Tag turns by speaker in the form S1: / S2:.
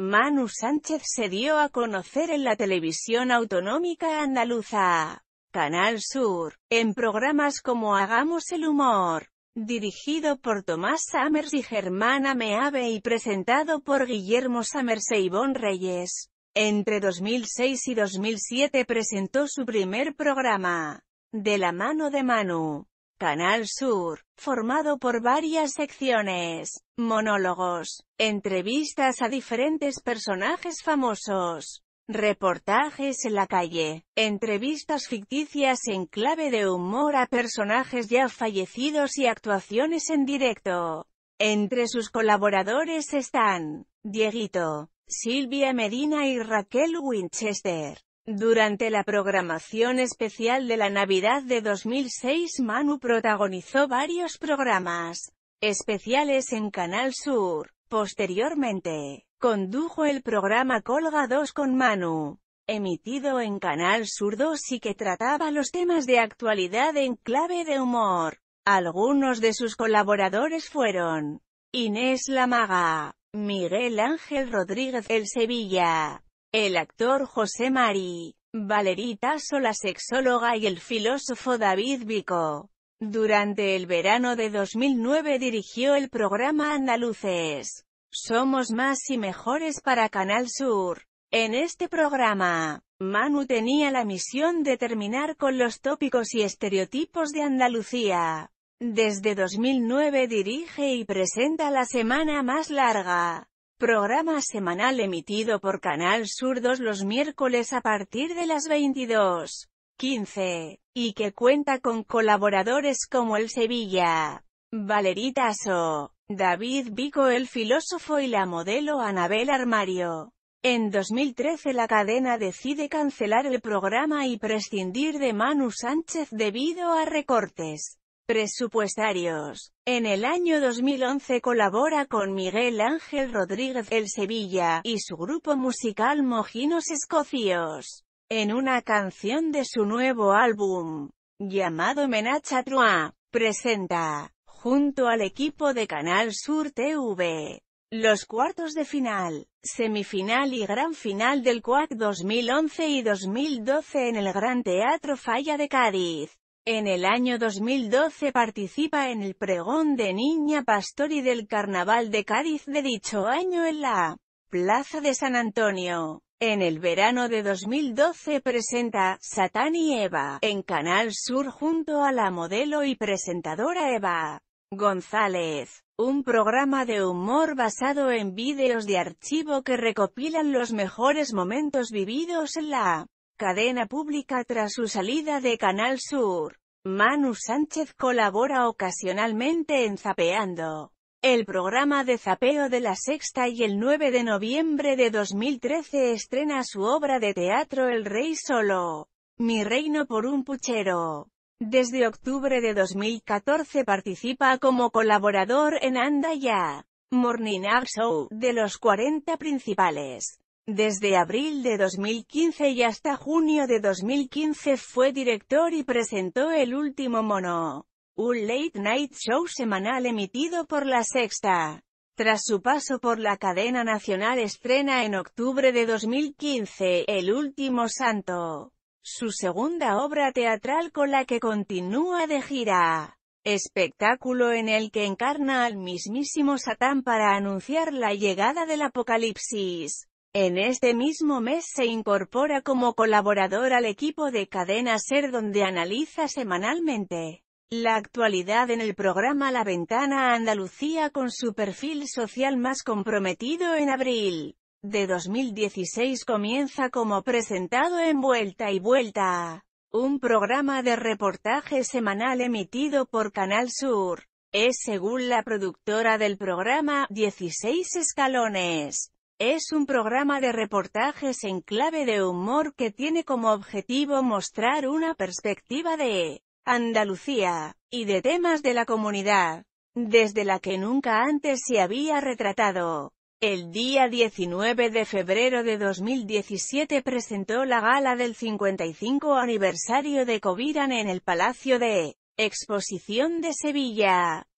S1: Manu Sánchez se dio a conocer en la televisión autonómica andaluza, Canal Sur, en programas como Hagamos el Humor, dirigido por Tomás Samers y Germán Ameave y presentado por Guillermo Samers e Ivonne Reyes. Entre 2006 y 2007 presentó su primer programa, De la mano de Manu. Canal Sur, formado por varias secciones, monólogos, entrevistas a diferentes personajes famosos, reportajes en la calle, entrevistas ficticias en clave de humor a personajes ya fallecidos y actuaciones en directo. Entre sus colaboradores están, Dieguito, Silvia Medina y Raquel Winchester. Durante la programación especial de la Navidad de 2006 Manu protagonizó varios programas especiales en Canal Sur. Posteriormente, condujo el programa Colga 2 con Manu, emitido en Canal Sur 2 y que trataba los temas de actualidad en clave de humor. Algunos de sus colaboradores fueron Inés Lamaga, Miguel Ángel Rodríguez El Sevilla, el actor José Mari, Valerita Sola sexóloga y el filósofo David Vico. Durante el verano de 2009 dirigió el programa Andaluces. Somos más y mejores para Canal Sur. En este programa, Manu tenía la misión de terminar con los tópicos y estereotipos de Andalucía. Desde 2009 dirige y presenta la semana más larga. Programa semanal emitido por Canal Sur los miércoles a partir de las 22.15, y que cuenta con colaboradores como El Sevilla, Valerita Aso, David Vico el filósofo y la modelo Anabel Armario. En 2013 la cadena decide cancelar el programa y prescindir de Manu Sánchez debido a recortes. Presupuestarios. En el año 2011 colabora con Miguel Ángel Rodríguez, El Sevilla, y su grupo musical Mojinos Escocios, en una canción de su nuevo álbum, llamado Menacha presenta, junto al equipo de Canal Sur TV, los cuartos de final, semifinal y gran final del CUAC 2011 y 2012 en el Gran Teatro Falla de Cádiz. En el año 2012 participa en el pregón de Niña Pastori del Carnaval de Cádiz de dicho año en la Plaza de San Antonio. En el verano de 2012 presenta Satán y Eva en Canal Sur junto a la modelo y presentadora Eva González, un programa de humor basado en vídeos de archivo que recopilan los mejores momentos vividos en la Cadena pública tras su salida de Canal Sur. Manu Sánchez colabora ocasionalmente en Zapeando. El programa de zapeo de la sexta y el 9 de noviembre de 2013 estrena su obra de teatro El Rey Solo. Mi reino por un puchero. Desde octubre de 2014 participa como colaborador en Anda Ya, Morning Show, de los 40 principales. Desde abril de 2015 y hasta junio de 2015 fue director y presentó El Último Mono, un late night show semanal emitido por La Sexta. Tras su paso por la cadena nacional estrena en octubre de 2015 El Último Santo, su segunda obra teatral con la que continúa de gira espectáculo en el que encarna al mismísimo Satán para anunciar la llegada del apocalipsis. En este mismo mes se incorpora como colaborador al equipo de Cadena Ser donde analiza semanalmente la actualidad en el programa La Ventana Andalucía con su perfil social más comprometido en abril de 2016 comienza como presentado en Vuelta y Vuelta, un programa de reportaje semanal emitido por Canal Sur. Es según la productora del programa, 16 escalones. Es un programa de reportajes en clave de humor que tiene como objetivo mostrar una perspectiva de Andalucía y de temas de la comunidad, desde la que nunca antes se había retratado. El día 19 de febrero de 2017 presentó la gala del 55 aniversario de Coviran en el Palacio de Exposición de Sevilla.